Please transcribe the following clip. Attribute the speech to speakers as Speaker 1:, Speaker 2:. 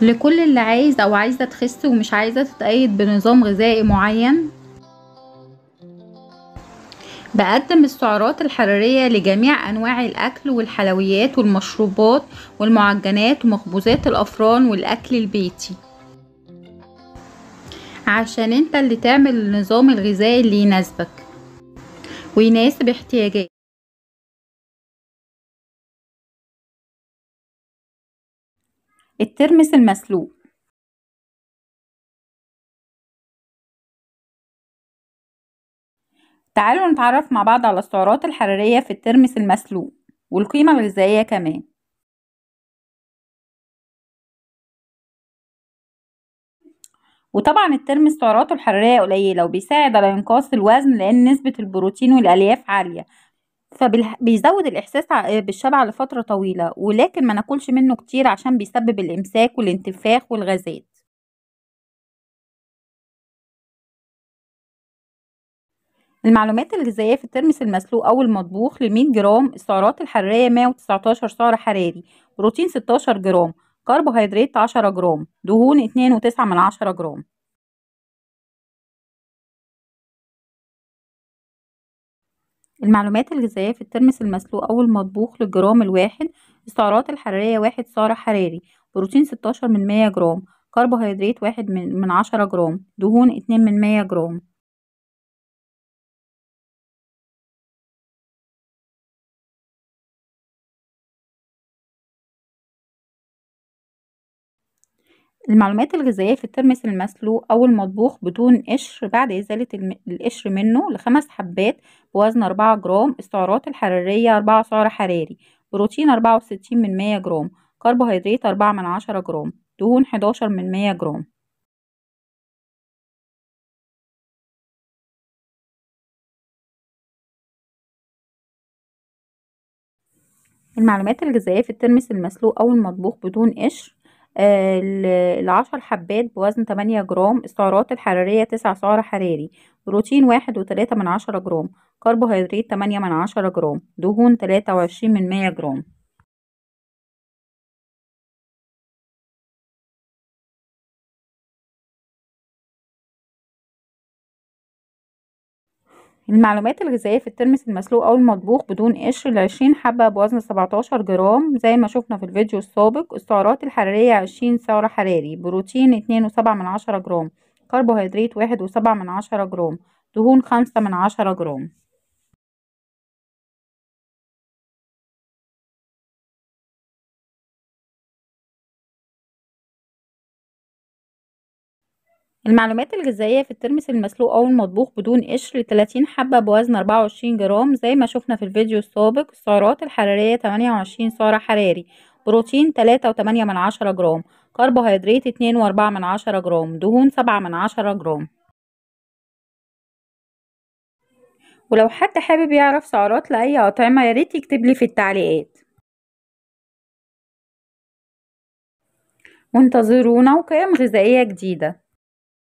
Speaker 1: لكل اللي عايز او عايزه تخس ومش عايزه تتقيد بنظام غذائي معين بقدم السعرات الحرارية لجميع أنواع الأكل والحلويات والمشروبات والمعجنات ومخبوزات الأفران والأكل البيتي عشان انت اللي تعمل النظام الغذائي اللي يناسبك ويناسب احتياجاتك
Speaker 2: الترمس المسلوق تعالوا نتعرف مع بعض على السعرات الحرارية في الترمس المسلوق والقيمة الغذائية كمان وطبعا الترمس سعراته
Speaker 1: الحرارية قليلة وبيساعد على إنقاص الوزن لأن نسبة البروتين والألياف عالية فبيزود الإحساس بالشبع لفترة طويلة ولكن ما ناكلش منه كتير عشان بيسبب الإمساك والانتفاخ والغازات المعلومات الغذائية في الترمس المسلوق أو المطبوخ 100 جرام السعرات الحرارية 119 سعر حراري بروتين 16 جرام كربوهيدرات 10 جرام دهون 2.9 جرام المعلومات الغذائية في الترمس المسلوق أو المطبوخ للجرام الواحد السعرات الحرارية واحد سعر حراري بروتين ستاشر من مية جرام كربوهيدرات واحد من عشرة جرام دهون
Speaker 2: اتنين من مية جرام
Speaker 1: المعلومات الغذائية في الترمس المسلوق أو المطبوخ بدون قشر بعد إزالة القشر منه لخمس حبات بوزن أربعة جرام السعرات الحرارية أربعة سعر حراري بروتين أربعة وستين من مية جرام كربوهيدرات أربعة من عشرة جرام دهون حداشر من مية جرام المعلومات الغذائية في الترمس المسلوق أو المطبوخ بدون قشر آه، العشر حبات بوزن تمانية جرام السعرات الحرارية تسعة سعر حراري بروتين واحد وتلاتة من عشرة جرام كربوهيدرات تمانية من عشرة جرام دهون تلاتة وعشرين من مية جرام المعلومات الغذائية في الترمس المسلوق أو المطبوخ بدون قشر العشرين حبة بوزن سبعتاشر جرام زي ما شفنا في الفيديو السابق السعرات الحرارية عشرين سعر حراري بروتين اتنين وسبعة من عشرة جرام كربوهيدرات واحد وسبعة من عشرة جرام دهون خمسة من عشرة جرام
Speaker 2: المعلومات الغذائية
Speaker 1: في الترمس المسلوق أو المطبوخ بدون قشر 30 حبة بوزن 24 جرام زي ما شفنا في الفيديو السابق السعرات الحرارية 28 سعر حراري بروتين 3.8 جرام كربوهيدرات 2.4 جرام دهون 7 من عشرة جرام ولو حد حابب يعرف سعرات
Speaker 2: لأي أطعمة ياريت يكتب لي في التعليقات وانتظرونا وقيم غذائية جديدة